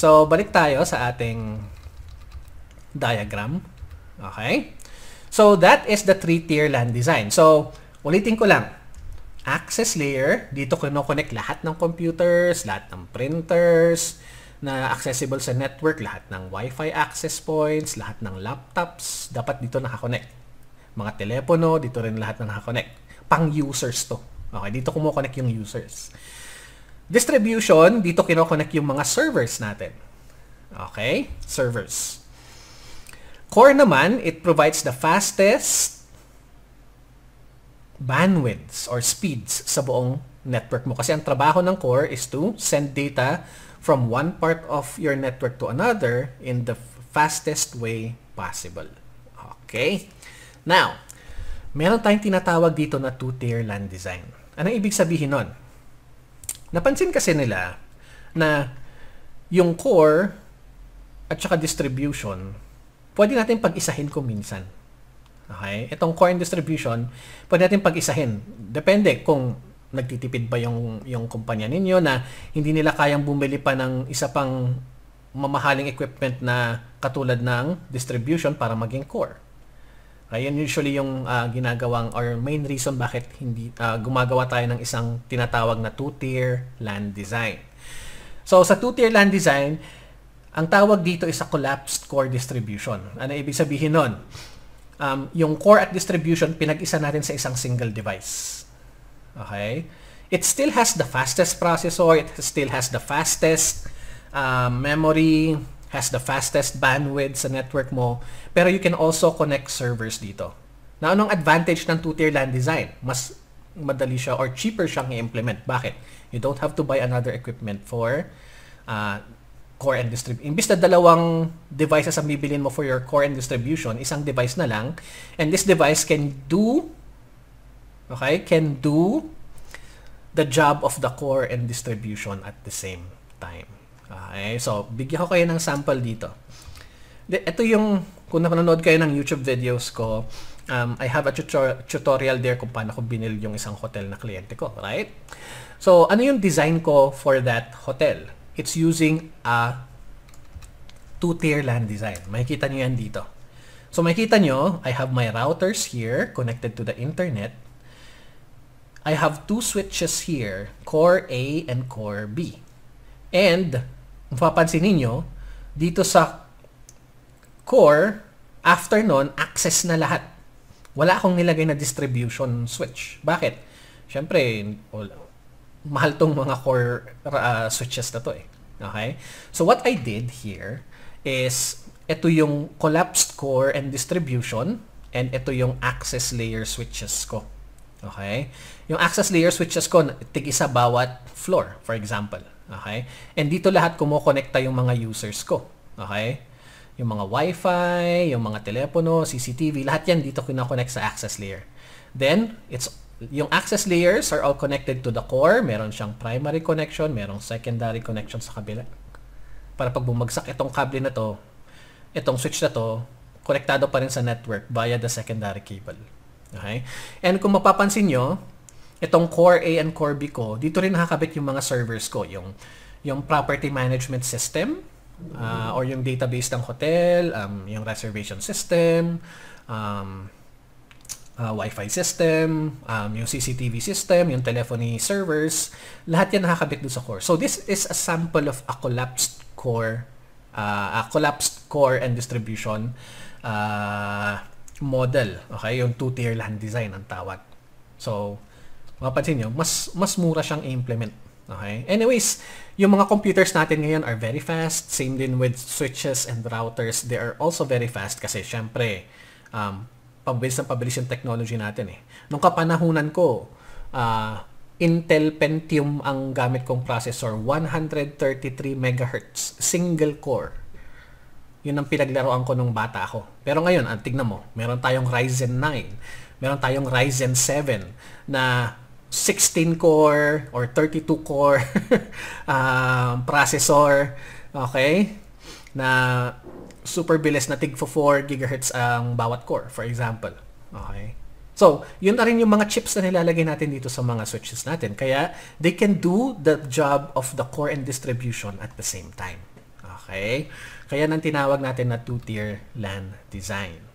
So, balik tayo sa ating diagram. Okay? So, that is the three-tier LAN design. So, ulitin ko lang. Access layer, dito kino-connect lahat ng computers, lahat ng printers, na accessible sa network, lahat ng Wi-Fi access points, lahat ng laptops, dapat dito nakakonect. Mga telepono, dito rin lahat na nakakonect. Pang users to. Okay, dito kumokonect yung users. Distribution, dito kinoconnect yung mga servers natin. Okay? Servers. Core naman, it provides the fastest bandwidths or speeds sa buong network mo. Kasi ang trabaho ng core is to send data from one part of your network to another in the fastest way possible. Okay? Now, meron tayong tinatawag dito na two-tier LAN design. Anong ibig sabihin nun? Napansin kasi nila na yung core at saka distribution, pwede natin pag-isahin kung minsan. Okay? Itong core and distribution, pwede natin pag-isahin. Depende kung nagtitipid ba yung, yung kumpanya ninyo na hindi nila kayang bumili pa ng isa pang mamahaling equipment na katulad ng distribution para maging core. Ayan uh, usually yung uh, ginagawang or main reason bakit hindi uh, gumagawa tayo ng isang tinatawag na two-tier land design. So sa two-tier land design, ang tawag dito is a collapsed core distribution. Ano ibig sabihin nun? Um, yung core at distribution, pinag-isa natin sa isang single device. Okay? It still has the fastest processor, it still has the fastest uh, memory, has the fastest bandwidth sa network mo, pero you can also connect servers dito. Na anong advantage ng two-tier LAN design? Mas madali siya or cheaper siyang i-implement. Bakit? You don't have to buy another equipment for uh, core and distribution. Imbis na dalawang devices ang bibilin mo for your core and distribution, isang device na lang. And this device can do, okay, can do the job of the core and distribution at the same time. Okay, so bigyan ko kayo ng sample dito. Ito yung, kung napanood kayo ng YouTube videos ko, um, I have a tutor tutorial there kung paano ko binil yung isang hotel na kliyente ko, right? So, ano yung design ko for that hotel? It's using a two-tier LAN design. Makikita nyo yan dito. So, makikita nyo, I have my routers here connected to the internet. I have two switches here, core A and core B. And kung papansin ninyo, dito sa core, after nun, access na lahat. Wala akong nilagay na distribution switch. Bakit? Siyempre, mahal tong mga core uh, switches na to eh. Okay? So what I did here is, ito yung collapsed core and distribution, and ito yung access layer switches ko. Okay? Yung access layer switches ko, tig-isa bawat floor, for example. Okay? And dito lahat kumokonekta yung mga users ko. Okay? Yung mga Wi-Fi, yung mga telepono, CCTV, lahat yan dito kinakonect sa access layer. Then, it's yung access layers are all connected to the core. Meron siyang primary connection, merong secondary connection sa kabila. Para pag bumagsak itong kable na to, itong switch na to, konektado pa rin sa network via the secondary cable. Okay? And kung mapapansin nyo, itong Core A and Core B ko, dito rin nakakabit yung mga servers ko, yung yung property management system uh, or yung database ng hotel, um, yung reservation system, um, uh, Wi-Fi system, um, yung CCTV system, yung telephony servers, lahat yan nakakabit dun sa core. So this is a sample of a collapsed core, uh, a collapsed core and distribution uh, model. Okay, yung two-tier land design ang tawag. So mapapansin nyo, mas, mas mura siyang implement. Okay? Anyways, yung mga computers natin ngayon are very fast. Same din with switches and routers. They are also very fast kasi syempre, um, pabilis na pabilis yung technology natin eh. Nung kapanahunan ko, uh, Intel Pentium ang gamit kong processor, 133 MHz, single core. Yun ang pinaglaruan ko nung bata ako. Pero ngayon, ang ah, tignan mo, meron tayong Ryzen 9, meron tayong Ryzen 7 na 16 core or 32 core uh, processor okay na super bilis na tig 4 GHz ang bawat core for example okay so yun na rin yung mga chips na nilalagay natin dito sa mga switches natin kaya they can do the job of the core and distribution at the same time okay kaya nang tinawag natin na two tier LAN design